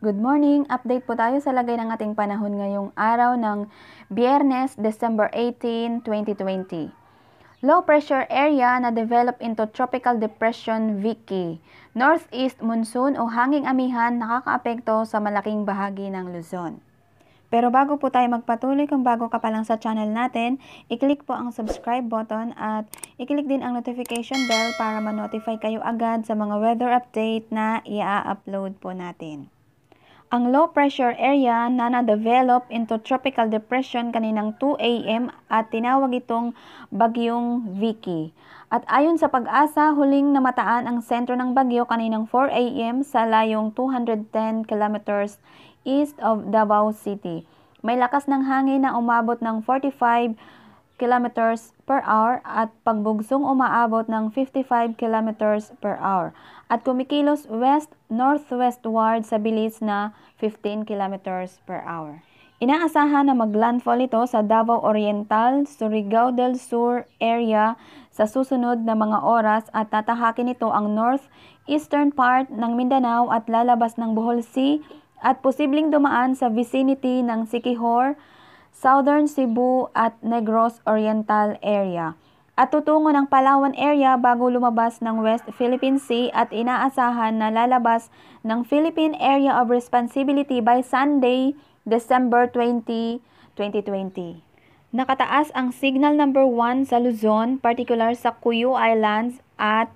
Good morning! Update po tayo sa lagay ng ating panahon ngayong araw ng Biyernes, December 18, 2020. Low pressure area na develop into Tropical Depression Vicky. Northeast monsoon o hanging amihan nakakaapekto sa malaking bahagi ng Luzon. Pero bago po tayo magpatuloy, kung bago ka pa lang sa channel natin, i-click po ang subscribe button at i-click din ang notification bell para ma-notify kayo agad sa mga weather update na i-upload po natin. Ang low pressure area na na-develop into tropical depression kaninang 2 a.m. at tinawag itong Bagyong Vicky. At ayon sa pag-asa, huling namataan ang sentro ng bagyo kaninang 4 a.m. sa layong 210 kilometers east of Davao City. May lakas ng hangin na umabot ng 45 kilometers per hour at pagbugsong umaabot ng 55 kilometers per hour at kumikilos west-northwestward sa bilis na 15 kilometers per hour. Inaasahan na maglandfall ito sa Davao Oriental, Surigao del Sur area sa susunod na mga oras at tatahakin ito ang northeastern part ng Mindanao at lalabas ng Bohol Sea at posibleng dumaan sa vicinity ng Sikihor, Southern Cebu at Negros Oriental area at tutungo ng Palawan area bago lumabas ng West Philippine Sea at inaasahan na lalabas ng Philippine Area of Responsibility by Sunday, December 20, 2020. Nakataas ang signal number 1 sa Luzon, particular sa Cuyo Islands at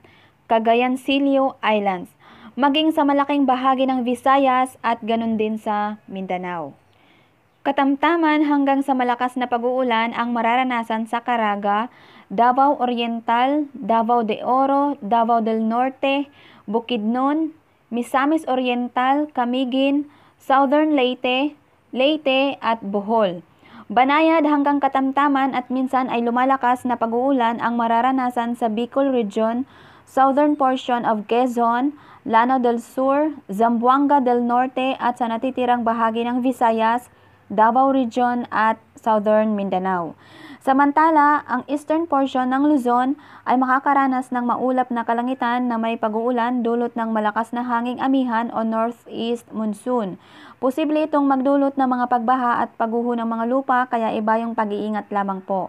Cagayan-Silio Islands, maging sa malaking bahagi ng Visayas at ganun din sa Mindanao katamtaman hanggang sa malakas na pag-uulan ang mararanasan sa Caraga, Davao Oriental, Davao de Oro, Davao del Norte, Bukidnon, Misamis Oriental, Camiguin, Southern Leyte, Leyte at Bohol. Banayad hanggang katamtaman at minsan ay lumalakas na pag-uulan ang mararanasan sa Bicol Region, southern portion of Quezon, Lano del Sur, Zamboanga del Norte at sa natitirang bahagi ng Visayas, Davao Region at Southern Mindanao. Samantala, ang eastern portion ng Luzon ay makakaranas ng maulap na kalangitan na may pag-uulan dulot ng malakas na hanging amihan o northeast monsoon. Posible itong magdulot ng mga pagbaha at paguho ng mga lupa kaya iba yung pag-iingat lamang po.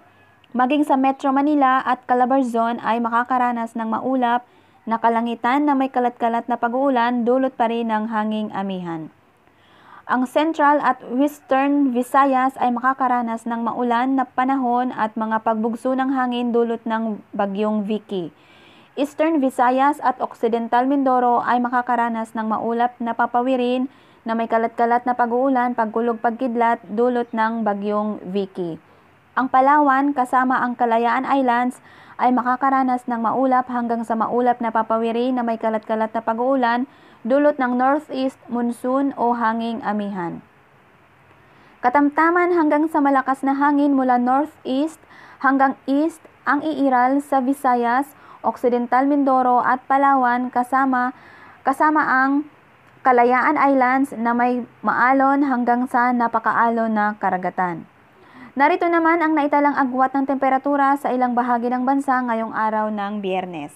Maging sa Metro Manila at Calabarzon ay makakaranas ng maulap na kalangitan na may kalat-kalat na pag-uulan dulot pa rin ng hanging amihan. Ang Central at Western Visayas ay makakaranas ng maulan na panahon at mga pagbugso ng hangin dulot ng bagyong Vicky. Eastern Visayas at Occidental Mindoro ay makakaranas ng maulap na papawirin na may kalat-kalat na pag-uulan, pagkulog, pagkidlat dulot ng bagyong Vicky. Ang Palawan kasama ang Kalayaan Islands ay makakaranas ng maulap hanggang sa maulap na papawirin na may kalat-kalat na pag-uulan, dulot ng northeast monsoon o hanging amihan. Katamtaman hanggang sa malakas na hangin mula northeast hanggang east ang iiral sa Visayas, Occidental Mindoro at Palawan kasama kasama ang Kalayaan Islands na may maalon hanggang sa napakaalon na karagatan. Narito naman ang naitalang agwat ng temperatura sa ilang bahagi ng bansa ngayong araw ng biyernes.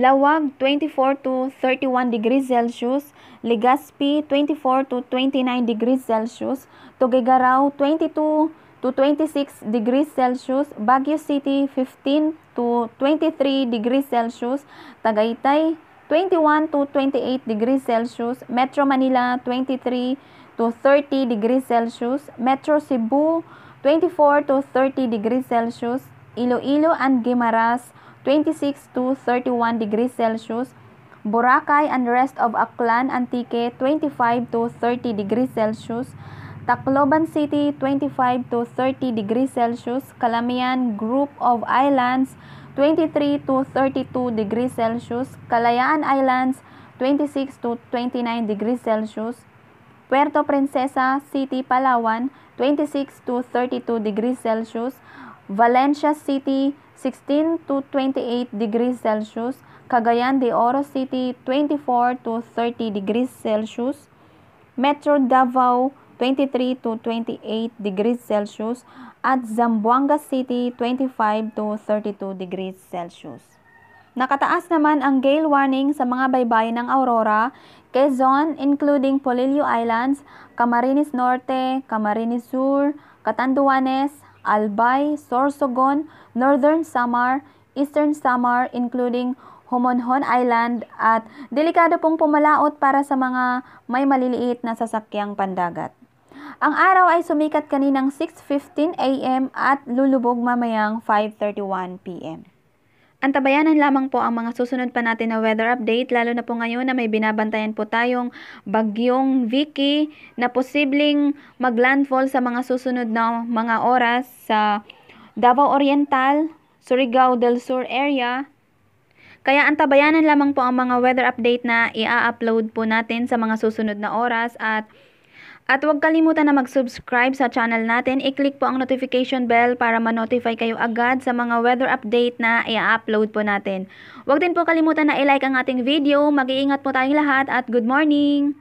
Lawag 24 to 31 degrees Celsius, Legazpi 24 to 29 degrees Celsius, Tugigaraw 22 to 26 degrees Celsius, Baguio City 15 to 23 degrees Celsius, Tagaytay 21 to 28 degrees Celsius, Metro Manila 23 to 30 degrees Celsius, Metro Cebu 24 to 30 degrees Celsius, Iloilo and Guimaras 26 to 31 degrees Celsius, Boracay and rest of Aklan, Antique 25 to 30 degrees Celsius, Tacloban City 25 to 30 degrees Celsius, Calamian Group of Islands 23 to 32 degrees Celsius, Kalayaan Islands 26 to 29 degrees Celsius, Puerto Princesa City, Palawan 26 to 32 degrees Celsius, Valencia City 16 to 28 degrees Celsius, Cagayan de Oro City 24 to 30 degrees Celsius, Metro Davao 23 to 28 degrees Celsius at Zamboanga City 25 to 32 degrees Celsius. Nakataas naman ang gale warning sa mga baybayin ng Aurora, Quezon including Polillo Islands, Camarines Norte, Camarines Sur, Catanduanes, Albay, Sorsogon, Northern Samar, Eastern Samar including Homonhon Island at delikado pong pumalaot para sa mga may maliliit na sasakyang pandagat. Ang araw ay sumikat kaninang 6.15 a.m. at lulubog mamayang 5.31 p.m. Antabayanan lamang po ang mga susunod pa natin na weather update lalo na po ngayon na may binabantayan po tayong bagyong Vicky na posibleng maglandfall sa mga susunod na mga oras sa Davao Oriental, Surigao del Sur area. Kaya antabayanan lamang po ang mga weather update na ia-upload po natin sa mga susunod na oras at at huwag kalimutan na mag-subscribe sa channel natin. I-click po ang notification bell para ma-notify kayo agad sa mga weather update na i-upload po natin. Huwag din po kalimutan na i-like ang ating video. Mag-iingat po tayong lahat at good morning!